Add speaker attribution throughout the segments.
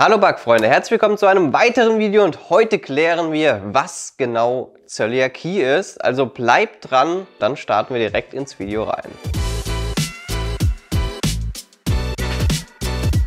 Speaker 1: Hallo Backfreunde, herzlich willkommen zu einem weiteren Video und heute klären wir, was genau Zöliakie ist. Also bleibt dran, dann starten wir direkt ins Video rein.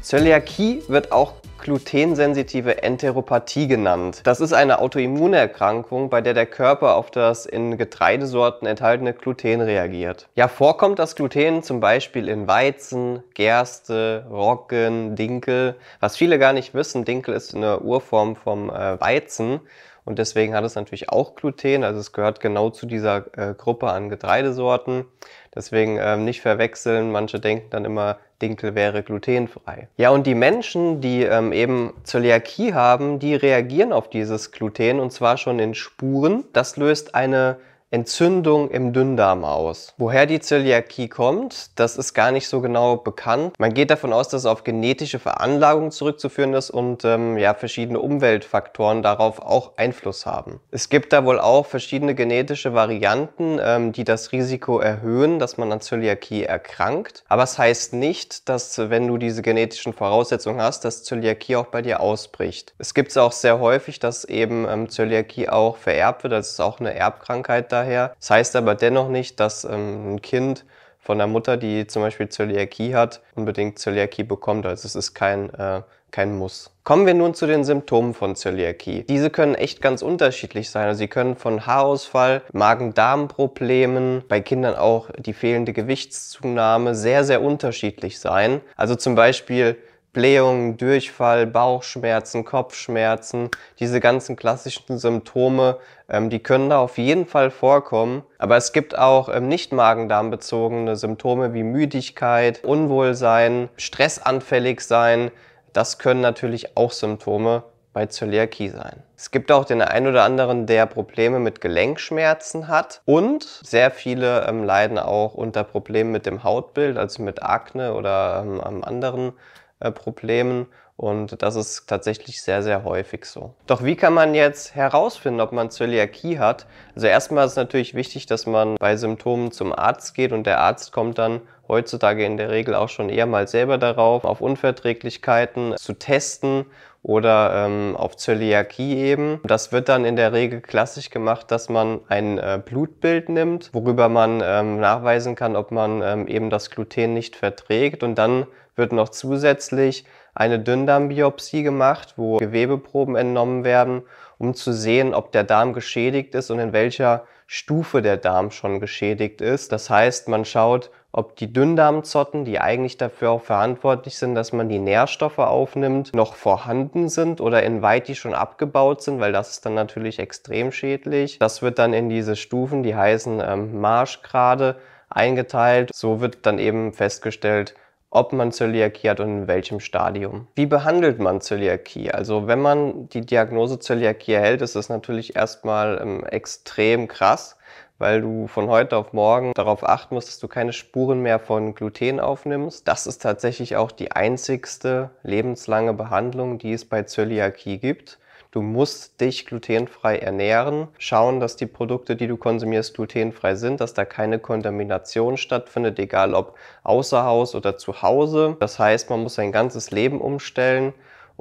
Speaker 1: Zöliakie wird auch glutensensitive Enteropathie genannt. Das ist eine Autoimmunerkrankung, bei der der Körper auf das in Getreidesorten enthaltene Gluten reagiert. Ja, vorkommt das Gluten zum Beispiel in Weizen, Gerste, Roggen, Dinkel. Was viele gar nicht wissen, Dinkel ist eine Urform vom äh, Weizen. Und deswegen hat es natürlich auch Gluten. Also es gehört genau zu dieser äh, Gruppe an Getreidesorten. Deswegen ähm, nicht verwechseln. Manche denken dann immer, Dinkel wäre glutenfrei. Ja, und die Menschen, die ähm, eben Zöliakie haben, die reagieren auf dieses Gluten und zwar schon in Spuren. Das löst eine Entzündung im Dünndarm aus. Woher die Zöliakie kommt, das ist gar nicht so genau bekannt. Man geht davon aus, dass es auf genetische Veranlagung zurückzuführen ist und ähm, ja, verschiedene Umweltfaktoren darauf auch Einfluss haben. Es gibt da wohl auch verschiedene genetische Varianten, ähm, die das Risiko erhöhen, dass man an Zöliakie erkrankt. Aber es das heißt nicht, dass wenn du diese genetischen Voraussetzungen hast, dass Zöliakie auch bei dir ausbricht. Es gibt es auch sehr häufig, dass eben ähm, Zöliakie auch vererbt wird, dass es auch eine Erbkrankheit da her. Das heißt aber dennoch nicht, dass ähm, ein Kind von der Mutter, die zum Beispiel Zöliakie hat, unbedingt Zöliakie bekommt. Also es ist kein, äh, kein Muss. Kommen wir nun zu den Symptomen von Zöliakie. Diese können echt ganz unterschiedlich sein. Also sie können von Haarausfall, Magen-Darm-Problemen, bei Kindern auch die fehlende Gewichtszunahme sehr, sehr unterschiedlich sein. Also zum Beispiel Blähungen, Durchfall, Bauchschmerzen, Kopfschmerzen, diese ganzen klassischen Symptome, ähm, die können da auf jeden Fall vorkommen. Aber es gibt auch ähm, nicht magendarmbezogene Symptome wie Müdigkeit, Unwohlsein, stressanfällig sein. Das können natürlich auch Symptome bei Zöliakie sein. Es gibt auch den einen oder anderen, der Probleme mit Gelenkschmerzen hat und sehr viele ähm, leiden auch unter Problemen mit dem Hautbild, also mit Akne oder ähm, anderen äh, Problemen und das ist tatsächlich sehr, sehr häufig so. Doch wie kann man jetzt herausfinden, ob man Zöliakie hat? Also erstmal ist natürlich wichtig, dass man bei Symptomen zum Arzt geht und der Arzt kommt dann heutzutage in der Regel auch schon eher mal selber darauf, auf Unverträglichkeiten zu testen oder ähm, auf Zöliakie eben. Das wird dann in der Regel klassisch gemacht, dass man ein äh, Blutbild nimmt, worüber man ähm, nachweisen kann, ob man ähm, eben das Gluten nicht verträgt. Und dann wird noch zusätzlich eine Dünndarmbiopsie gemacht, wo Gewebeproben entnommen werden um zu sehen, ob der Darm geschädigt ist und in welcher Stufe der Darm schon geschädigt ist. Das heißt, man schaut, ob die Dünndarmzotten, die eigentlich dafür auch verantwortlich sind, dass man die Nährstoffe aufnimmt, noch vorhanden sind oder inwieweit die schon abgebaut sind, weil das ist dann natürlich extrem schädlich. Das wird dann in diese Stufen, die heißen ähm, Marschgrade, eingeteilt. So wird dann eben festgestellt, ob man Zöliakie hat und in welchem Stadium. Wie behandelt man Zöliakie? Also wenn man die Diagnose Zöliakie erhält, ist das natürlich erstmal ähm, extrem krass, weil du von heute auf morgen darauf achten musst, dass du keine Spuren mehr von Gluten aufnimmst. Das ist tatsächlich auch die einzigste lebenslange Behandlung, die es bei Zöliakie gibt. Du musst dich glutenfrei ernähren, schauen, dass die Produkte, die du konsumierst, glutenfrei sind, dass da keine Kontamination stattfindet, egal ob außer Haus oder zu Hause. Das heißt, man muss sein ganzes Leben umstellen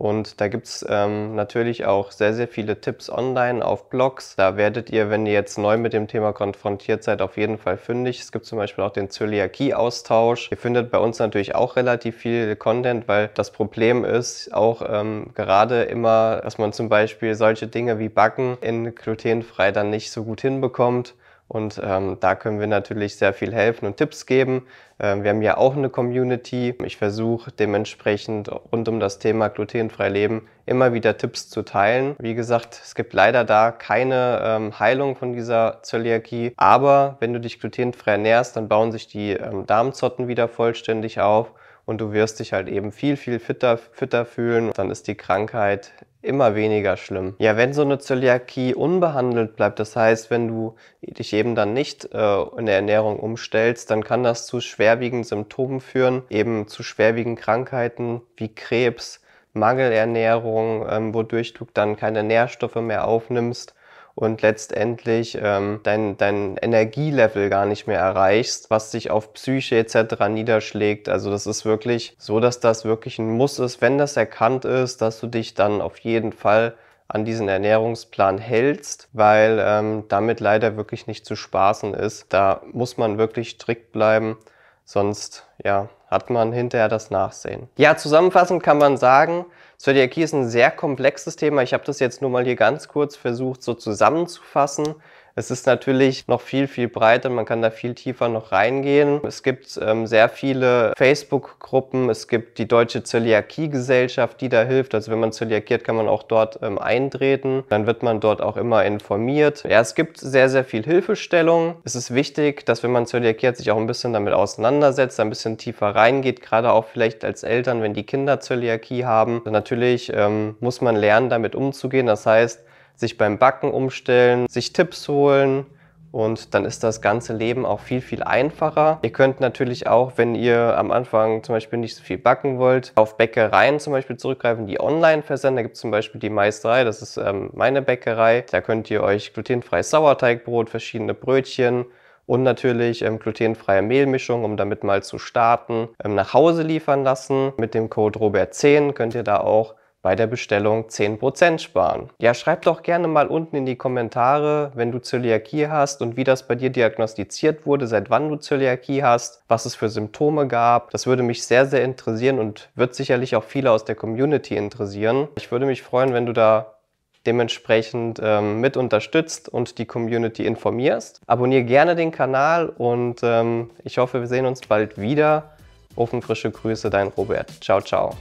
Speaker 1: und da gibt es ähm, natürlich auch sehr, sehr viele Tipps online auf Blogs. Da werdet ihr, wenn ihr jetzt neu mit dem Thema konfrontiert seid, auf jeden Fall fündig. Es gibt zum Beispiel auch den Zöliakie-Austausch. Ihr findet bei uns natürlich auch relativ viel Content, weil das Problem ist auch ähm, gerade immer, dass man zum Beispiel solche Dinge wie Backen in glutenfrei dann nicht so gut hinbekommt. Und ähm, da können wir natürlich sehr viel helfen und Tipps geben. Ähm, wir haben ja auch eine Community. Ich versuche dementsprechend rund um das Thema glutenfrei Leben immer wieder Tipps zu teilen. Wie gesagt, es gibt leider da keine ähm, Heilung von dieser Zöliakie. Aber wenn du dich glutenfrei ernährst, dann bauen sich die ähm, Darmzotten wieder vollständig auf und du wirst dich halt eben viel, viel fitter, fitter fühlen. Dann ist die Krankheit immer weniger schlimm. Ja, wenn so eine Zöliakie unbehandelt bleibt, das heißt, wenn du dich eben dann nicht äh, in der Ernährung umstellst, dann kann das zu schwerwiegenden Symptomen führen, eben zu schwerwiegenden Krankheiten wie Krebs, Mangelernährung, ähm, wodurch du dann keine Nährstoffe mehr aufnimmst und letztendlich ähm, dein, dein Energielevel gar nicht mehr erreichst, was sich auf Psyche etc. niederschlägt. Also das ist wirklich so, dass das wirklich ein Muss ist, wenn das erkannt ist, dass du dich dann auf jeden Fall an diesen Ernährungsplan hältst, weil ähm, damit leider wirklich nicht zu spaßen ist. Da muss man wirklich strikt bleiben Sonst ja, hat man hinterher das Nachsehen. Ja, zusammenfassend kann man sagen, Zöliakie ist ein sehr komplexes Thema. Ich habe das jetzt nur mal hier ganz kurz versucht so zusammenzufassen. Es ist natürlich noch viel, viel breiter, man kann da viel tiefer noch reingehen. Es gibt ähm, sehr viele Facebook-Gruppen, es gibt die Deutsche Zöliakie-Gesellschaft, die da hilft. Also wenn man zöliakiert, kann man auch dort ähm, eintreten. Dann wird man dort auch immer informiert. Ja, es gibt sehr, sehr viel Hilfestellung. Es ist wichtig, dass wenn man zöliakiert, sich auch ein bisschen damit auseinandersetzt, ein bisschen tiefer reingeht, gerade auch vielleicht als Eltern, wenn die Kinder Zöliakie haben. Dann natürlich ähm, muss man lernen, damit umzugehen. Das heißt, sich beim Backen umstellen, sich Tipps holen und dann ist das ganze Leben auch viel, viel einfacher. Ihr könnt natürlich auch, wenn ihr am Anfang zum Beispiel nicht so viel backen wollt, auf Bäckereien zum Beispiel zurückgreifen, die online versenden. Da gibt es zum Beispiel die Meisterei, das ist ähm, meine Bäckerei. Da könnt ihr euch glutenfreies Sauerteigbrot, verschiedene Brötchen und natürlich ähm, glutenfreie Mehlmischung, um damit mal zu starten, ähm, nach Hause liefern lassen. Mit dem Code Robert10 könnt ihr da auch bei der Bestellung 10% sparen. Ja, schreib doch gerne mal unten in die Kommentare, wenn du Zöliakie hast und wie das bei dir diagnostiziert wurde, seit wann du Zöliakie hast, was es für Symptome gab. Das würde mich sehr, sehr interessieren und wird sicherlich auch viele aus der Community interessieren. Ich würde mich freuen, wenn du da dementsprechend ähm, mit unterstützt und die Community informierst. Abonnier gerne den Kanal und ähm, ich hoffe, wir sehen uns bald wieder. Ofenfrische Grüße, dein Robert. Ciao, ciao.